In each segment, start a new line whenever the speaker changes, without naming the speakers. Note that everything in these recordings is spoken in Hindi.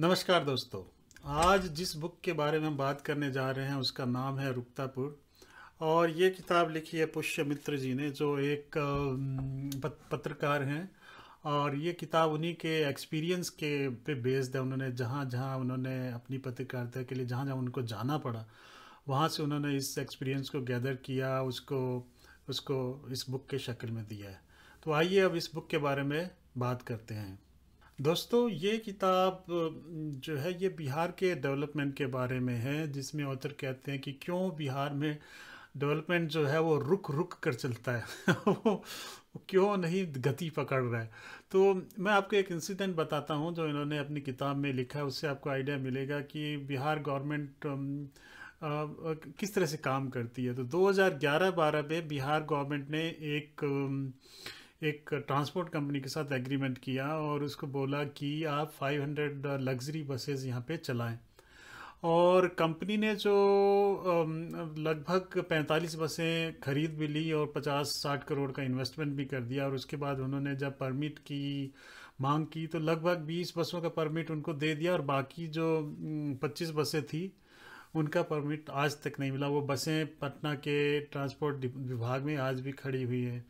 नमस्कार दोस्तों आज जिस बुक के बारे में हम बात करने जा रहे हैं उसका नाम है रुकतापुर और ये किताब लिखी है पुष्य मित्र जी ने जो एक पत्रकार हैं और ये किताब उन्हीं के एक्सपीरियंस के पे बेस्ड है उन्होंने जहाँ जहाँ उन्होंने अपनी पत्रकारिता के लिए जहाँ जहाँ उनको जाना पड़ा वहाँ से उन्होंने इस एक्सपीरियंस को गैदर किया उसको उसको इस बुक के शक्ल में दिया है तो आइए अब इस बुक के बारे में बात करते हैं दोस्तों ये किताब जो है ये बिहार के डेवलपमेंट के बारे में है जिसमें ऑथर कहते हैं कि क्यों बिहार में डेवलपमेंट जो है वो रुक रुक कर चलता है वो क्यों नहीं गति पकड़ रहा है तो मैं आपको एक इंसिडेंट बताता हूँ जो इन्होंने अपनी किताब में लिखा है उससे आपको आइडिया मिलेगा कि बिहार गवर्नमेंट किस तरह से काम करती है तो 2011-12 में बिहार गवर्नमेंट ने एक एक ट्रांसपोर्ट कंपनी के साथ एग्रीमेंट किया और उसको बोला कि आप 500 लग्जरी बसेस यहाँ पे चलाएं और कंपनी ने जो um, लगभग 45 बसें खरीद भी ली और 50-60 करोड़ का इन्वेस्टमेंट भी कर दिया और उसके बाद उन्होंने जब परमिट की मांग की तो लगभग 20 बसों का परमिट उनको दे दिया और बाकी जो 25 um, बसें थी उनका परमिट आज तक नहीं मिला वो बसें पटना के ट्रांसपोर्ट विभाग में आज भी खड़ी हुई हैं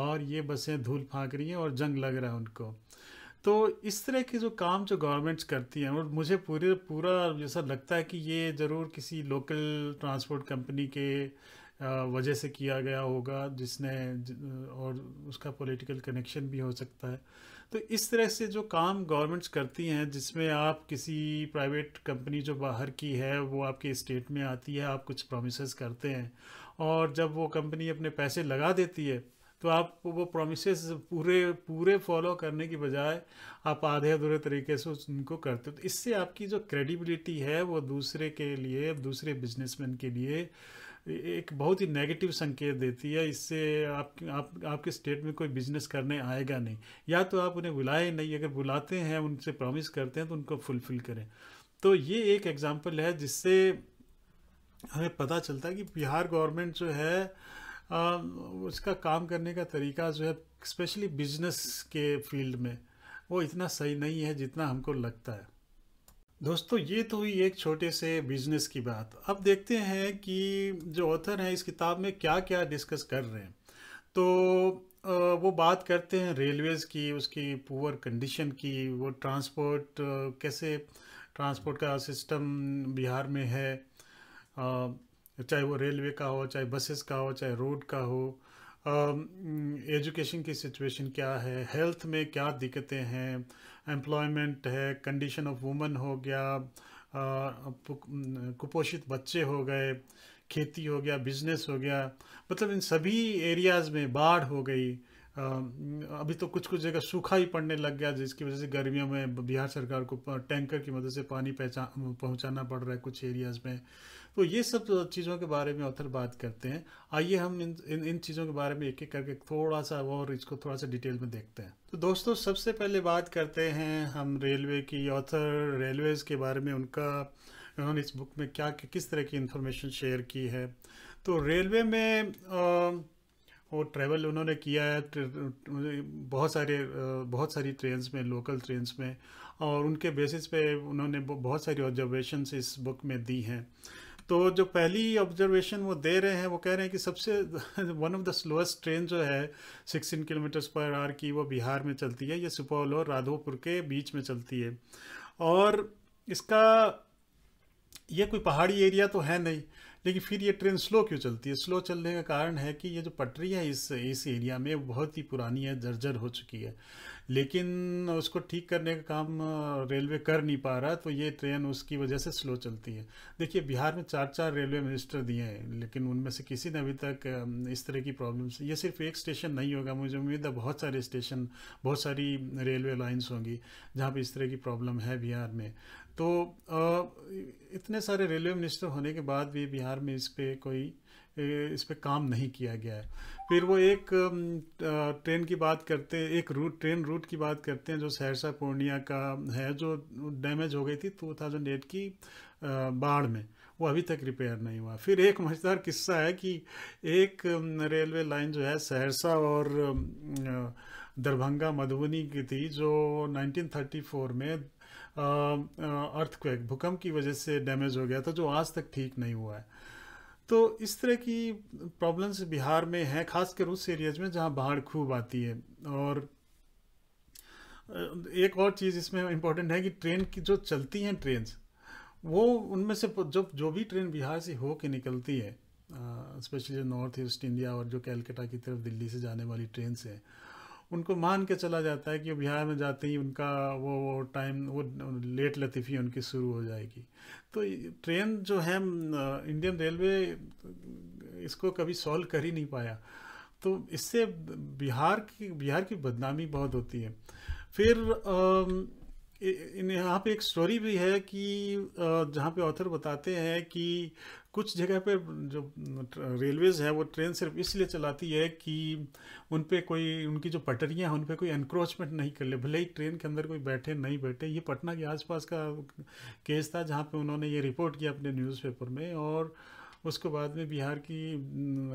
और ये बसें धूल फाँक रही हैं और जंग लग रहा है उनको तो इस तरह के जो काम जो गवर्नमेंट्स करती हैं और मुझे पूरे पूरा जैसा लगता है कि ये ज़रूर किसी लोकल ट्रांसपोर्ट कंपनी के वजह से किया गया होगा जिसने और उसका पॉलिटिकल कनेक्शन भी हो सकता है तो इस तरह से जो काम गवर्नमेंट्स करती हैं जिसमें आप किसी प्राइवेट कंपनी जो बाहर की है वो आपके स्टेट में आती है आप कुछ प्रोमिस करते हैं और जब वो कंपनी अपने पैसे लगा देती है तो आप वो प्रोमिस पूरे पूरे फॉलो करने की बजाय आप आधे अधूरे तरीके से उनको करते हो तो इससे आपकी जो क्रेडिबिलिटी है वो दूसरे के लिए दूसरे बिजनेसमैन के लिए एक बहुत ही नेगेटिव संकेत देती है इससे आप, आप आपके स्टेट में कोई बिजनेस करने आएगा नहीं या तो आप उन्हें बुलाए नहीं अगर बुलाते हैं उनसे प्रॉमिस करते हैं तो उनको फुलफिल करें तो ये एक एग्ज़ाम्पल है जिससे हमें पता चलता है कि बिहार गवर्नमेंट जो है आ, उसका काम करने का तरीका जो है स्पेशली बिजनेस के फील्ड में वो इतना सही नहीं है जितना हमको लगता है दोस्तों ये तो हुई एक छोटे से बिजनेस की बात अब देखते हैं कि जो ऑथर हैं इस किताब में क्या क्या डिस्कस कर रहे हैं तो वो बात करते हैं रेलवेज़ की उसकी पुअर कंडीशन की वो ट्रांसपोर्ट कैसे ट्रांसपोर्ट का सिस्टम बिहार में है चाहे वो रेलवे का हो चाहे बसेस का हो चाहे रोड का हो एजुकेशन um, की सिचुएशन क्या है हेल्थ में क्या दिक्कतें हैं एम्प्लॉयमेंट है कंडीशन ऑफ वुमन हो गया कुपोषित बच्चे हो गए खेती हो गया बिजनेस हो गया मतलब इन सभी एरियाज़ में बाढ़ हो गई अभी तो कुछ कुछ जगह सूखा ही पड़ने लग गया जिसकी वजह से गर्मियों में बिहार सरकार को टैंकर की मदद से पानी पहचान पहुँचाना पड़ रहा है कुछ एरियाज़ में तो ये सब चीज़ों के बारे में ऑथर बात करते हैं आइए हम इन इन, इन चीज़ों के बारे में एक एक करके थोड़ा सा और इसको थोड़ा सा डिटेल में देखते हैं तो दोस्तों सबसे पहले बात करते हैं हम रेलवे की ऑथर रेलवेज़ के बारे में उनका उन्होंने इस बुक में क्या किस तरह की इन्फॉर्मेशन शेयर की है तो रेलवे में आ, वो ट्रैवल उन्होंने किया है बहुत सारे बहुत सारी ट्रेन्स में लोकल ट्रेन्स में और उनके बेसिस पे उन्होंने बहुत सारी ऑब्जर्वेशन इस बुक में दी हैं तो जो पहली ऑब्जर्वेशन वो दे रहे हैं वो कह रहे हैं कि सबसे one of the slowest train जो है सिक्सटीन किलोमीटर्स पर आर की वो बिहार में चलती है ये सुपौल और राधोपुर के बीच में चलती है और इसका ये कोई पहाड़ी एरिया तो है नहीं लेकिन फिर ये ट्रेन स्लो क्यों चलती है स्लो चलने का कारण है कि ये जो पटरी है इस इस एरिया में बहुत ही पुरानी है जर्जर हो चुकी है लेकिन उसको ठीक करने का काम रेलवे कर नहीं पा रहा तो ये ट्रेन उसकी वजह से स्लो चलती है देखिए बिहार में चार चार रेलवे मिनिस्टर दिए हैं लेकिन उनमें से किसी ने अभी तक इस तरह की प्रॉब्लम्स ये सिर्फ एक स्टेशन नहीं होगा मुझे उम्मीद है बहुत सारे स्टेशन बहुत सारी रेलवे लाइन्स होंगी जहाँ पर इस तरह की प्रॉब्लम है बिहार में तो इतने सारे रेलवे मिनिस्टर होने के बाद भी बिहार में इस पर कोई इस पर काम नहीं किया गया है फिर वो एक ट्रेन की बात करते एक रूट ट्रेन रूट की बात करते हैं जो सहरसा पूर्णिया का है जो डैमेज हो गई थी 2008 की बाढ़ में वो अभी तक रिपेयर नहीं हुआ फिर एक मजेदार किस्सा है कि एक रेलवे लाइन जो है सहरसा और दरभंगा मधुबनी की थी जो 1934 में अर्थक्वेक भूकंप की वजह से डैमेज हो गया था जो आज तक ठीक नहीं हुआ है तो इस तरह की प्रॉब्लम्स बिहार में हैं खासकर उस एरियाज में जहाँ बाढ़ खूब आती है और एक और चीज़ इसमें इम्पोर्टेंट है कि ट्रेन की जो चलती हैं ट्रेन वो उनमें से जो जो भी ट्रेन बिहार से हो के निकलती है स्पेशली नॉर्थ ईस्ट इंडिया और जो कैलकटा की तरफ दिल्ली से जाने वाली ट्रेन से उनको मान के चला जाता है कि बिहार में जाते ही उनका वो वो टाइम वो लेट लतीफ़ी उनकी शुरू हो जाएगी तो ट्रेन जो है इंडियन रेलवे इसको कभी सॉल्व कर ही नहीं पाया तो इससे बिहार की बिहार की बदनामी बहुत होती है फिर आ, यहाँ पे एक स्टोरी भी है कि जहाँ पे ऑथर बताते हैं कि कुछ जगह पे जो रेलवेज़ है वो ट्रेन सिर्फ इसलिए चलाती है कि उन पे कोई उनकी जो पटरियाँ हैं उन पे कोई एनक्रोचमेंट नहीं कर ले भले ही ट्रेन के अंदर कोई बैठे नहीं बैठे ये पटना के आसपास का केस था जहाँ पे उन्होंने ये रिपोर्ट किया अपने न्यूज़पेपर में और उसको बाद में बिहार की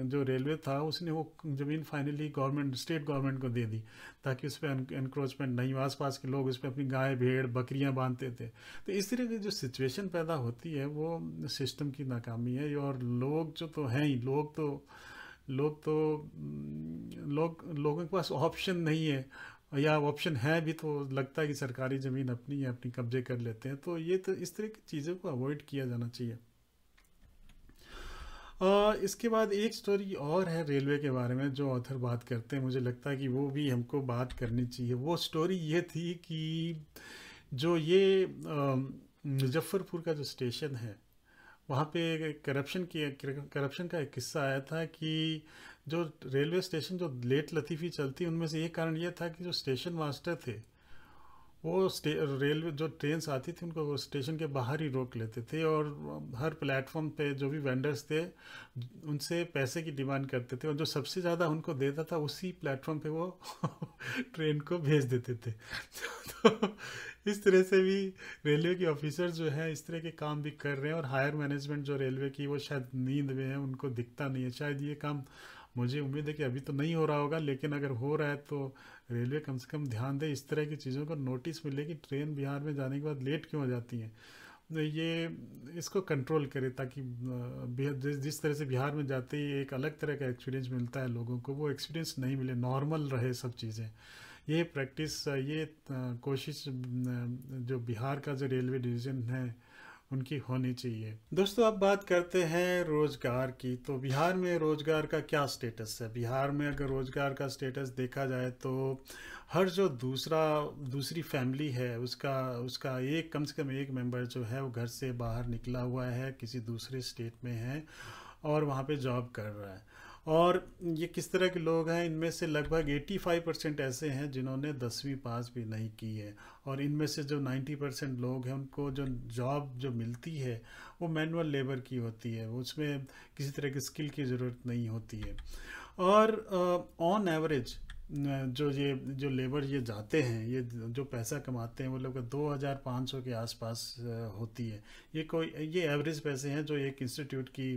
जो रेलवे था उसने वो ज़मीन फाइनली गवर्नमेंट स्टेट गवर्नमेंट को दे दी ताकि उस पर इंक्रोचमेंट नहीं आस पास के लोग उस पर अपनी गाय भेड़ बकरियाँ बांधते थे तो इस तरह की जो सिचुएशन पैदा होती है वो सिस्टम की नाकामी है और लोग जो तो हैं ही लोग तो लोग तो लोग लोगों के पास ऑप्शन नहीं है या ऑप्शन है भी तो लगता है कि सरकारी ज़मीन अपनी या अपनी कब्जे कर लेते हैं तो ये तो इस तरह की चीज़ों को अवॉइड किया जाना चाहिए आ, इसके बाद एक स्टोरी और है रेलवे के बारे में जो ऑथर बात करते हैं मुझे लगता है कि वो भी हमको बात करनी चाहिए वो स्टोरी ये थी कि जो ये मुजफ्फ़रपुर का जो स्टेशन है वहाँ पे करप्शन की करप्शन का एक किस्सा आया था कि जो रेलवे स्टेशन जो लेट लतीफ़ी चलती उनमें से एक कारण यह था कि जो स्टेशन मास्टर थे वो रेलवे जो ट्रेन आती थी उनको स्टेशन के बाहर ही रोक लेते थे और हर प्लेटफॉर्म पे जो भी वेंडर्स थे उनसे पैसे की डिमांड करते थे और जो सबसे ज़्यादा उनको देता था उसी प्लेटफॉर्म पे वो ट्रेन को भेज देते थे तो इस तरह से भी रेलवे के ऑफिसर जो है इस तरह के काम भी कर रहे हैं और हायर मैनेजमेंट जो रेलवे की वो शायद नींद में है उनको दिखता नहीं है शायद ये काम मुझे उम्मीद है कि अभी तो नहीं हो रहा होगा लेकिन अगर हो रहा है तो रेलवे कम से कम ध्यान दे इस तरह की चीज़ों को नोटिस मिले कि ट्रेन बिहार में जाने के बाद लेट क्यों हो जाती हैं तो ये इसको कंट्रोल करे ताकि जिस तरह से बिहार में जाते ही एक अलग तरह का एक्सपीरियंस मिलता है लोगों को वो एक्सपीरियंस नहीं मिले नॉर्मल रहे सब चीज़ें ये प्रैक्टिस ये कोशिश जो बिहार का जो रेलवे डिवीज़न है उनकी होनी चाहिए दोस्तों अब बात करते हैं रोजगार की तो बिहार में रोजगार का क्या स्टेटस है बिहार में अगर रोजगार का स्टेटस देखा जाए तो हर जो दूसरा दूसरी फैमिली है उसका उसका एक कम से कम एक मेंबर जो है वो घर से बाहर निकला हुआ है किसी दूसरे स्टेट में है और वहाँ पे जॉब कर रहा है और ये किस तरह के लोग हैं इनमें से लगभग 85 परसेंट ऐसे हैं जिन्होंने दसवीं पास भी नहीं की है और इनमें से जो 90 परसेंट लोग हैं उनको जो जॉब जो मिलती है वो मैनुअल लेबर की होती है उसमें किसी तरह की स्किल की ज़रूरत नहीं होती है और ऑन uh, एवरेज जो ये जो लेबर ये जाते हैं ये जो पैसा कमाते हैं वो लोग दो हज़ार पाँच सौ के आसपास होती है ये कोई ये एवरेज पैसे हैं जो एक इंस्टीट्यूट की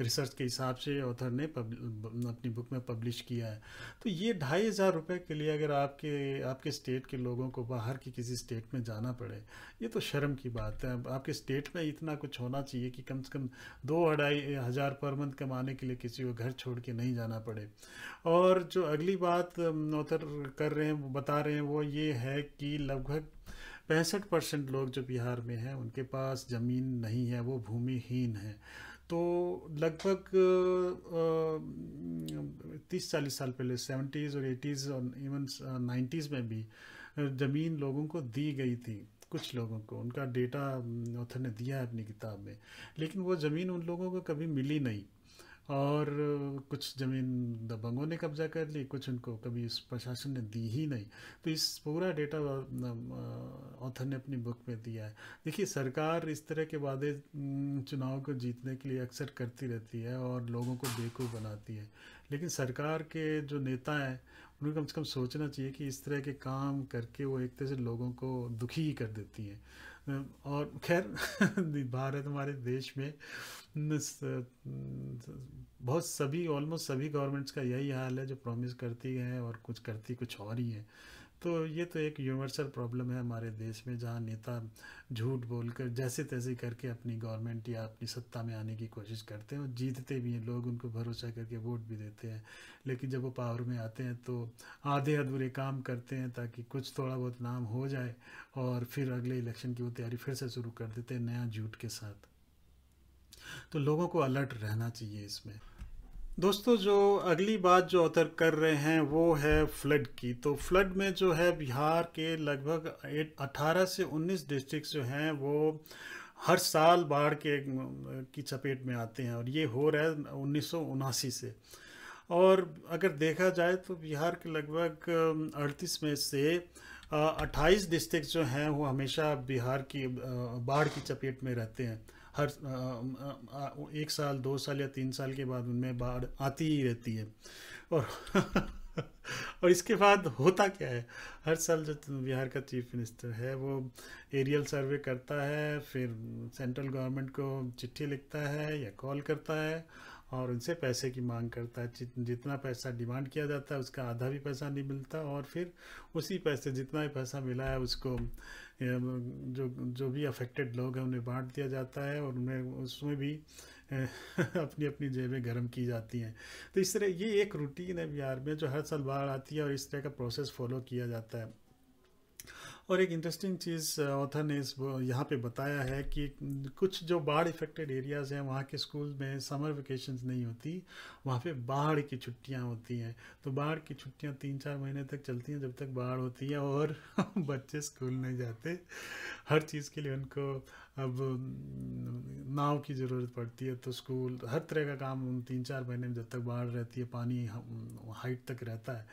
रिसर्च के हिसाब से ऑथर ने अपनी बुक में पब्लिश किया है तो ये ढाई हज़ार रुपये के लिए अगर आपके आपके स्टेट के लोगों को बाहर की किसी स्टेट में जाना पड़े ये तो शर्म की बात है आपके स्टेट में इतना कुछ होना चाहिए कि कम से कम दो अढ़ाई हज़ार पर मंथ कमाने के लिए किसी को घर छोड़ के नहीं जाना पड़े और जो अगली बात ऑथर कर रहे हैं बता रहे हैं वो ये है कि लगभग पैंसठ परसेंट लोग जो बिहार में हैं उनके पास ज़मीन नहीं है वो भूमिहीन है तो लगभग तीस चालीस साल पहले सेवेंटीज़ और एटीज़ और इवन नाइन्टीज़ में भी ज़मीन लोगों को दी गई थी कुछ लोगों को उनका डेटा ऑथर ने दिया है अपनी किताब में लेकिन वो ज़मीन उन लोगों को कभी मिली नहीं और कुछ ज़मीन दबंगों ने कब्जा कर ली कुछ उनको कभी इस प्रशासन ने दी ही नहीं तो इस पूरा डेटा ऑथर ने अपनी बुक में दिया है देखिए सरकार इस तरह के वादे चुनाव को जीतने के लिए अक्सर करती रहती है और लोगों को बेवकूफ़ बनाती है लेकिन सरकार के जो नेता हैं उन्हें कम से कम सोचना चाहिए कि इस तरह के काम करके वो एक तरह से लोगों को दुखी ही कर देती हैं और खैर भारत हमारे देश में Uh, बहुत सभी ऑलमोस्ट सभी गवर्नमेंट्स का यही हाल है जो प्रॉमिस करती हैं और कुछ करती कुछ और ही है तो ये तो एक यूनिवर्सल प्रॉब्लम है हमारे देश में जहाँ नेता झूठ बोलकर जैसे तैसे करके अपनी गवर्नमेंट या अपनी सत्ता में आने की कोशिश करते हैं और जीतते भी हैं लोग उनको भरोसा करके वोट भी देते हैं लेकिन जब वो पावर में आते हैं तो आधे अधूरे काम करते हैं ताकि कुछ थोड़ा बहुत नाम हो जाए और फिर अगले इलेक्शन की वो तैयारी फिर से शुरू कर देते हैं नया झूठ के साथ तो लोगों को अलर्ट रहना चाहिए इसमें दोस्तों जो अगली बात जो ऑथर कर रहे हैं वो है फ्लड की तो फ्लड में जो है बिहार के लगभग 18 से 19 डिस्ट्रिक्ट जो हैं वो हर साल बाढ़ के की चपेट में आते हैं और ये हो रहा है उन्नीस से और अगर देखा जाए तो बिहार के लगभग 38 में से 28 डिस्ट्रिक्ट जो हैं वो हमेशा बिहार की बाढ़ की चपेट में रहते हैं हर एक साल दो साल या तीन साल के बाद उनमें बाढ़ आती ही रहती है और और इसके बाद होता क्या है हर साल जो बिहार का चीफ मिनिस्टर है वो एरियल सर्वे करता है फिर सेंट्रल गवर्नमेंट को चिट्ठी लिखता है या कॉल करता है और उनसे पैसे की मांग करता है जितना पैसा डिमांड किया जाता है उसका आधा भी पैसा नहीं मिलता और फिर उसी पैसे जितना भी पैसा मिला है उसको जो जो भी अफेक्टेड लोग हैं उन्हें बांट दिया जाता है और उन्हें उसमें भी अपनी अपनी जेबें गर्म की जाती हैं तो इस तरह ये एक रूटीन है बिहार में जो हर साल बाढ़ आती है और इस तरह का प्रोसेस फॉलो किया जाता है और एक इंटरेस्टिंग चीज़ ऑथर uh, ने इस uh, यहाँ पे बताया है कि कुछ जो बाढ़ इफेक्टेड एरियाज़ हैं वहाँ के स्कूल में समर वेकेशन नहीं होती वहाँ पे बाढ़ की छुट्टियाँ होती हैं तो बाढ़ की छुट्टियाँ तीन चार महीने तक चलती हैं जब तक बाढ़ होती है और बच्चे स्कूल नहीं जाते हर चीज़ के लिए उनको अब नाव की ज़रूरत पड़ती है तो स्कूल हर तरह का काम उन तीन चार महीने में जब तक बाढ़ रहती है पानी हाइट तक रहता है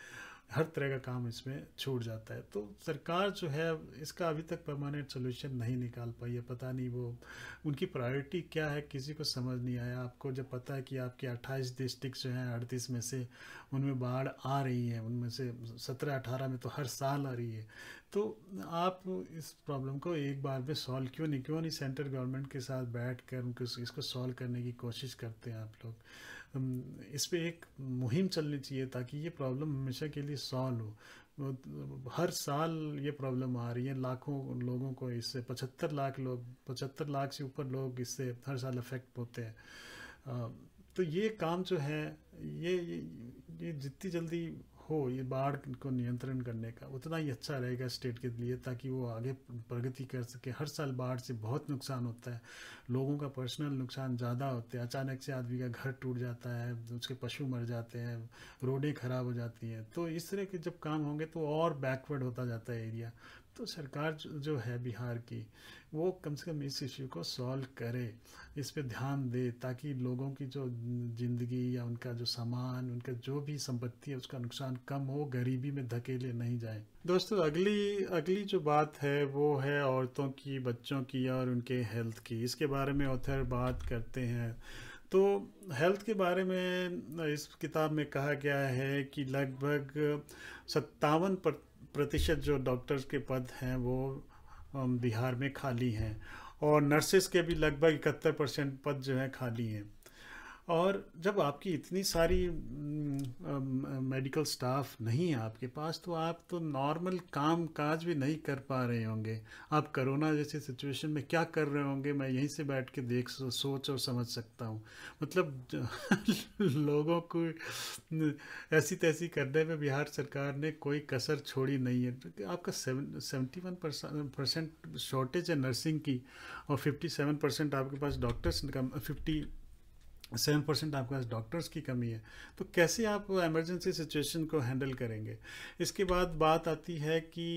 हर तरह का काम इसमें छूट जाता है तो सरकार जो है इसका अभी तक परमानेंट सोल्यूशन नहीं निकाल पाई है पता नहीं वो उनकी प्रायोरिटी क्या है किसी को समझ नहीं आया आपको जब पता है कि आपके 28 डिस्ट्रिक्ट जो हैं अड़तीस में से उनमें बाढ़ आ रही है उनमें से 17-18 में तो हर साल आ रही है तो आप इस प्रॉब्लम को एक बार में सॉल्व क्यों नहीं क्यों नहीं सेंट्रल गवर्नमेंट के साथ बैठ कर उनको इसको सॉल्व करने की कोशिश करते हैं आप लोग इस पर एक मुहिम चलनी चाहिए ताकि ये प्रॉब्लम हमेशा के लिए सॉल्व हो तो हर साल ये प्रॉब्लम आ रही है लाखों लोगों को इससे पचहत्तर लाख लोग पचहत्तर लाख से ऊपर लोग इससे हर साल अफेक्ट होते हैं तो ये काम जो है ये ये, जितनी जल्दी हो ये बाढ़ को नियंत्रण करने का उतना ही अच्छा रहेगा स्टेट के लिए ताकि वो आगे प्रगति कर सके हर साल बाढ़ से बहुत नुकसान होता है लोगों का पर्सनल नुकसान ज़्यादा होता है अचानक से आदमी का घर टूट जाता है उसके पशु मर जाते हैं रोडें खराब हो जाती हैं तो इस तरह के जब काम होंगे तो और बैकवर्ड होता जाता है एरिया तो सरकार जो है बिहार की वो कम से कम इस इश्यू को सॉल्व करे इस पे ध्यान दे ताकि लोगों की जो ज़िंदगी या उनका जो सामान उनका जो भी संपत्ति है उसका नुकसान कम हो गरीबी में धकेले नहीं जाए दोस्तों अगली अगली जो बात है वो है औरतों की बच्चों की और उनके हेल्थ की इसके बारे में ऑथर बात करते हैं तो हेल्थ के बारे में इस किताब में कहा गया है कि लगभग सत्तावन प्रतिशत जो डॉक्टर्स के पद हैं वो बिहार में खाली हैं और नर्सेज के भी लगभग इकहत्तर परसेंट पद जो हैं खाली हैं और जब आपकी इतनी सारी मेडिकल स्टाफ नहीं है आपके पास तो आप तो नॉर्मल काम काज भी नहीं कर पा रहे होंगे आप कोरोना जैसी सिचुएशन में क्या कर रहे होंगे मैं यहीं से बैठ के देख सोच और समझ सकता हूँ मतलब लोगों को ऐसी तैसी करने में बिहार सरकार ने कोई कसर छोड़ी नहीं है तो आपका सेवेंटी वन परसेंट शॉर्टेज है नर्सिंग की और फिफ्टी सेवन परसेंट आपके पास डॉक्टर्स का फिफ्टी सेवन परसेंट आपके पास डॉक्टर्स की कमी है तो कैसे आप इमरजेंसी सिचुएशन को हैंडल करेंगे इसके बाद बात आती है कि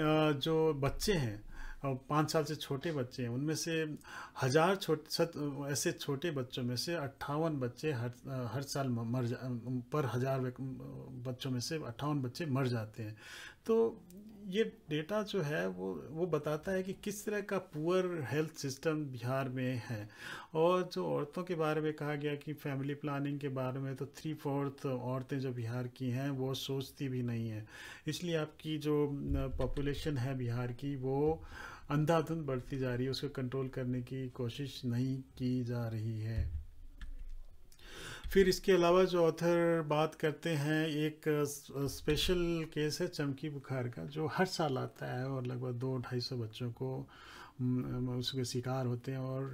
जो बच्चे हैं पाँच साल से छोटे बच्चे हैं उनमें से हज़ार छोटे ऐसे छोटे बच्चों में से अट्ठावन बच्चे हर हर साल मर जा पर हज़ार बच्चों में से अट्ठावन बच्चे मर जाते हैं तो ये डेटा जो है वो वो बताता है कि किस तरह का पुअर हेल्थ सिस्टम बिहार में है और जो औरतों के बारे में कहा गया कि फैमिली प्लानिंग के बारे में तो थ्री फोर्थ औरतें जो बिहार की हैं वो सोचती भी नहीं है इसलिए आपकी जो पॉपुलेशन है बिहार की वो अंधाधुंध बढ़ती जा रही है उसको कंट्रोल करने की कोशिश नहीं की जा रही है फिर इसके अलावा जो ऑथर बात करते हैं एक स्पेशल केस है चमकी बुखार का जो हर साल आता है और लगभग दो ढाई सौ बच्चों को उसके शिकार होते हैं और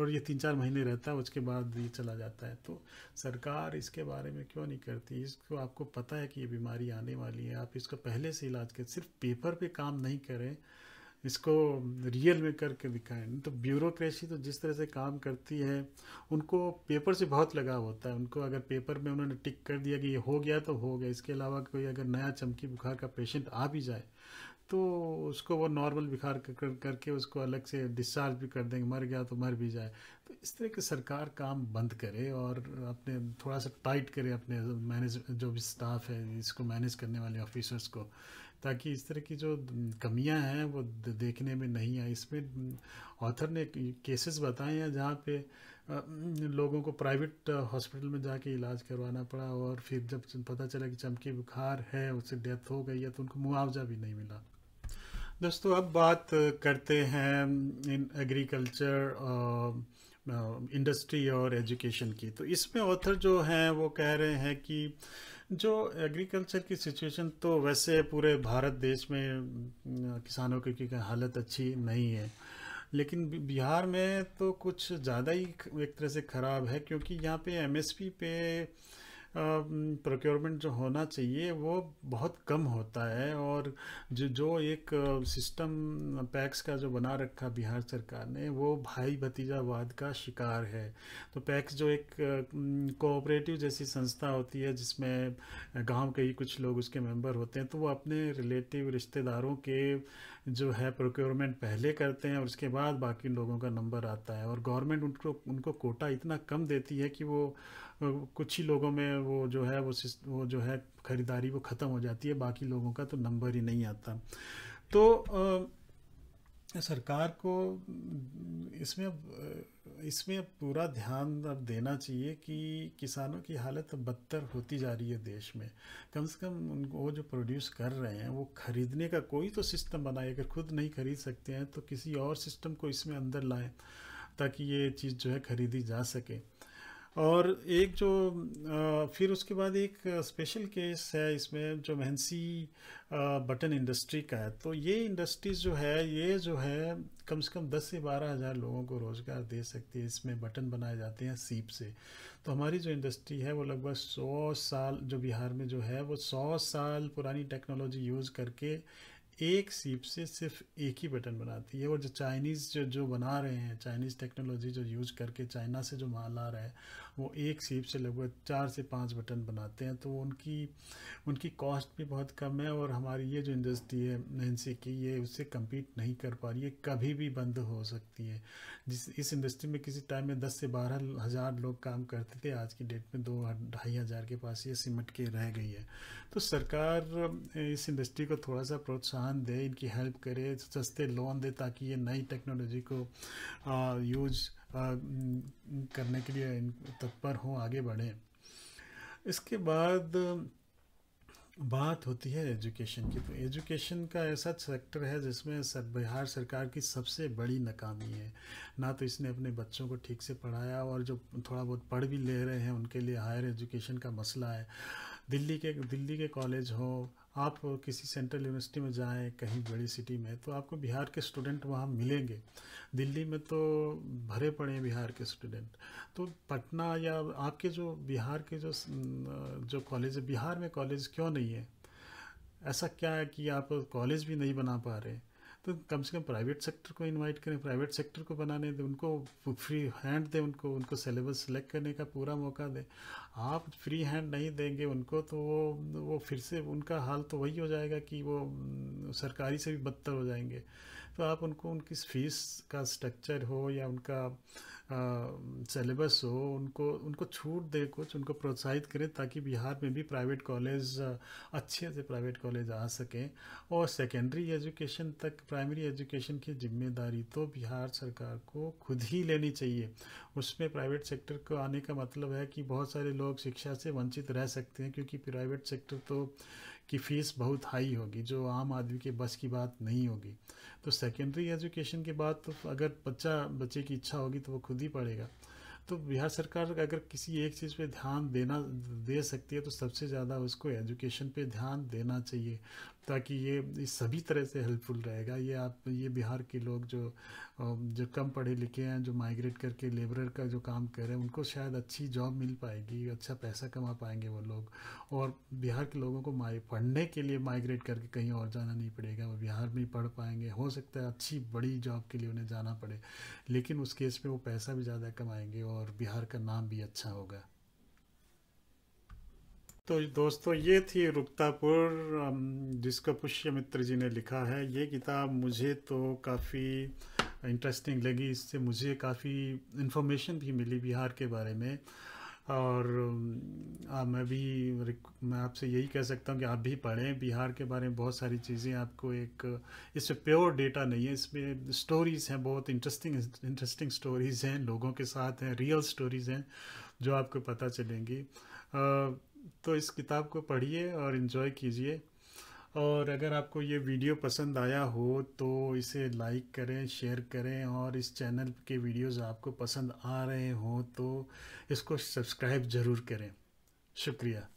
और ये तीन चार महीने रहता है उसके बाद ये चला जाता है तो सरकार इसके बारे में क्यों नहीं करती इसको आपको पता है कि ये बीमारी आने वाली है आप इसका पहले से इलाज करें सिर्फ पेपर पे काम नहीं करें इसको रियल में करके दिखाएं तो ब्यूरोक्रेसी तो जिस तरह से काम करती है उनको पेपर से बहुत लगाव होता है उनको अगर पेपर में उन्होंने टिक कर दिया कि ये हो गया तो हो गया इसके अलावा कोई अगर नया चमकी बुखार का पेशेंट आ भी जाए तो उसको वो नॉर्मल बुखार कर, कर, करके उसको अलग से डिस्चार्ज भी कर देंगे मर गया तो मर भी जाए तो इस तरह की सरकार काम बंद करे और अपने थोड़ा सा टाइट करे अपने मैनेज जो भी स्टाफ है इसको मैनेज करने वाले ऑफिसर्स को ताकि इस तरह की जो कमियां हैं वो देखने में नहीं आई इसमें ऑथर ने केसेस बताए हैं जहाँ पे लोगों को प्राइवेट हॉस्पिटल में जाके इलाज करवाना पड़ा और फिर जब पता चला कि चमकी बुखार है उससे डेथ हो गई है तो उनको मुआवजा भी नहीं मिला दोस्तों अब बात करते हैं इन एग्रीकल्चर इंडस्ट्री और एजुकेशन की तो इसमें ऑथर जो हैं वो कह रहे हैं कि जो एग्रीकल्चर की सिचुएशन तो वैसे पूरे भारत देश में किसानों की हालत अच्छी नहीं है लेकिन बिहार में तो कुछ ज़्यादा ही एक तरह से ख़राब है क्योंकि यहाँ पे एमएसपी पे प्रोक्योरमेंट जो होना चाहिए वो बहुत कम होता है और जो जो एक सिस्टम पैक्स का जो बना रखा बिहार सरकार ने वो भाई भतीजावाद का शिकार है तो पैक्स जो एक कोऑपरेटिव जैसी संस्था होती है जिसमें गांव के ही कुछ लोग उसके मेंबर होते हैं तो वो अपने रिलेटिव रिश्तेदारों के जो है प्रोक्योरमेंट पहले करते हैं और उसके बाद बाकी लोगों का नंबर आता है और गवर्नमेंट उनको उनको कोटा इतना कम देती है कि वो कुछ ही लोगों में वो जो है वो वो जो है ख़रीदारी वो ख़त्म हो जाती है बाकी लोगों का तो नंबर ही नहीं आता तो आ, सरकार को इसमें इसमें पूरा ध्यान अब देना चाहिए कि किसानों की हालत बदतर होती जा रही है देश में कम से कम उनको वो जो प्रोड्यूस कर रहे हैं वो ख़रीदने का कोई तो सिस्टम बनाए अगर खुद नहीं ख़रीद सकते हैं तो किसी और सिस्टम को इसमें अंदर लाएं ताकि ये चीज़ जो है ख़रीदी जा सके और एक जो फिर उसके बाद एक स्पेशल केस है इसमें जो महंसी बटन इंडस्ट्री का है तो ये इंडस्ट्रीज जो है ये जो है कम से कम 10 से बारह हज़ार लोगों को रोज़गार दे सकती है इसमें बटन बनाए जाते हैं सीप e से तो हमारी जो इंडस्ट्री है वो लगभग 100 साल जो बिहार में जो है वो 100 साल पुरानी टेक्नोलॉजी यूज़ करके एक सीप e से सिर्फ एक ही बटन बनाती है और जो चाइनीज़ जो जो बना रहे हैं चाइनीज़ टेक्नोलॉजी जो यूज करके चाइना से जो माल आ रहा है वो एक सीप से लगभग चार से पाँच बटन बनाते हैं तो उनकी उनकी कॉस्ट भी बहुत कम है और हमारी ये जो इंडस्ट्री है नैन्सी की ये उससे कम्पीट नहीं कर पा रही है कभी भी बंद हो सकती है जिस इस इंडस्ट्री में किसी टाइम में दस से बारह हज़ार लोग काम करते थे आज की डेट में दो ढाई हज़ार के पास ये सिमट के रह गई है तो सरकार इस इंडस्ट्री को थोड़ा सा प्रोत्साहन दे इनकी हेल्प करे सस्ते लोन दे ताकि ये नई टेक्नोलॉजी को यूज़ करने के लिए तत्पर हों आगे बढ़ें इसके बाद बात होती है एजुकेशन की तो एजुकेशन का ऐसा सेक्टर है जिसमें सर बिहार सरकार की सबसे बड़ी नाकामी है ना तो इसने अपने बच्चों को ठीक से पढ़ाया और जो थोड़ा बहुत पढ़ भी ले रहे हैं उनके लिए हायर एजुकेशन का मसला है दिल्ली के दिल्ली के कॉलेज हो आप किसी सेंट्रल यूनिवर्सिटी में जाएं कहीं बड़ी सिटी में तो आपको बिहार के स्टूडेंट वहाँ मिलेंगे दिल्ली में तो भरे पड़े हैं बिहार के स्टूडेंट तो पटना या आपके जो बिहार के जो जो कॉलेज है बिहार में कॉलेज क्यों नहीं है ऐसा क्या है कि आप कॉलेज भी नहीं बना पा रहे तो कम से कम प्राइवेट सेक्टर को इनवाइट करें प्राइवेट सेक्टर को बनाने दें उनको फ्री हैंड दें उनको उनको सिलेबस सेलेक्ट करने का पूरा मौका दें आप फ्री हैंड नहीं देंगे उनको तो वो वो फिर से उनका हाल तो वही हो जाएगा कि वो सरकारी से भी बदतर हो जाएंगे तो आप उनको उनकी फीस का स्ट्रक्चर हो या उनका सिलेबस हो उनको उनको छूट दे कुछ उनको प्रोत्साहित करें ताकि बिहार में भी प्राइवेट कॉलेज अच्छे से प्राइवेट कॉलेज आ सकें और सेकेंडरी एजुकेशन तक प्राइमरी एजुकेशन की जिम्मेदारी तो बिहार सरकार को खुद ही लेनी चाहिए उसमें प्राइवेट सेक्टर को आने का मतलब है कि बहुत सारे लोग लोग शिक्षा से वंचित रह सकते हैं क्योंकि प्राइवेट सेक्टर तो की फ़ीस बहुत हाई होगी जो आम आदमी के बस की बात नहीं होगी तो सेकेंडरी एजुकेशन के बाद तो अगर बच्चा बच्चे की इच्छा होगी तो वो खुद ही पढ़ेगा तो बिहार सरकार अगर किसी एक चीज़ पे ध्यान देना दे सकती है तो सबसे ज़्यादा उसको एजुकेशन पे ध्यान देना चाहिए ताकि ये सभी तरह से हेल्पफुल रहेगा ये आप ये बिहार के लोग जो जो कम पढ़े लिखे हैं जो माइग्रेट करके लेबरर का जो काम कर रहे हैं उनको शायद अच्छी जॉब मिल पाएगी अच्छा पैसा कमा पाएंगे वो लोग और बिहार के लोगों को पढ़ने के लिए माइग्रेट करके कहीं और जाना नहीं पड़ेगा वो बिहार में ही पढ़ पाएंगे हो सकता है अच्छी बड़ी जॉब के लिए उन्हें जाना पड़े लेकिन उस केस में वो पैसा भी ज़्यादा कमाएंगे और बिहार का नाम भी अच्छा होगा तो दोस्तों ये थी रुक्तापुर पुष्य मित्र जी ने लिखा है ये किताब मुझे तो काफ़ी इंटरेस्टिंग लगी इससे मुझे काफ़ी इन्फॉर्मेशन भी मिली बिहार के बारे में और आ, मैं भी मैं आपसे यही कह सकता हूँ कि आप भी पढ़ें बिहार के बारे में बहुत सारी चीज़ें आपको एक इसमें प्योर डेटा नहीं है इसमें स्टोरीज़ हैं बहुत इंटरेस्टिंग इंटरेस्टिंग स्टोरीज़ हैं लोगों के साथ हैं रियल स्टोरीज़ हैं जो आपको पता चलेंगी आ, तो इस किताब को पढ़िए और इन्जॉय कीजिए और अगर आपको ये वीडियो पसंद आया हो तो इसे लाइक करें शेयर करें और इस चैनल के वीडियोस आपको पसंद आ रहे हों तो इसको सब्सक्राइब ज़रूर करें शुक्रिया